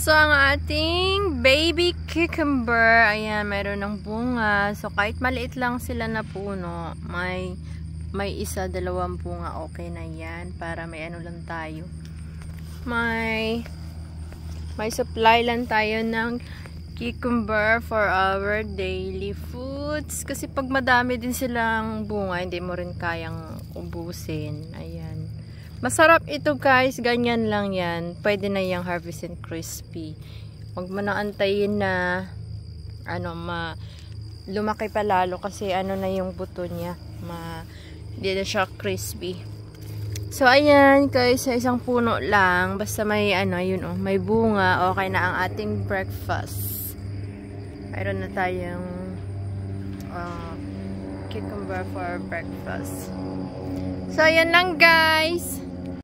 So, ang ating baby cucumber, ayan, meron ng bunga. So, kahit maliit lang sila na puno, may, may isa, dalawang bunga, okay na yan. Para may ano lang tayo. May, may supply lang tayo ng cucumber for our daily foods. Kasi pag madami din silang bunga, hindi mo rin kayang ubusin. Ayan. Masarap ito guys. Ganyan lang yan. Pwede na yung harvest and crispy. Huwag mo na antayin na ano, ma, lumaki pa lalo kasi ano na yung buto niya. Ma, hindi na siya crispy. So, ayan, guys, sa isang puno lang, basta may, ano, yun, oh, may bunga, okay na ang ating breakfast. Mayroon na tayong uh, cucumber for breakfast. So, ayan lang, guys.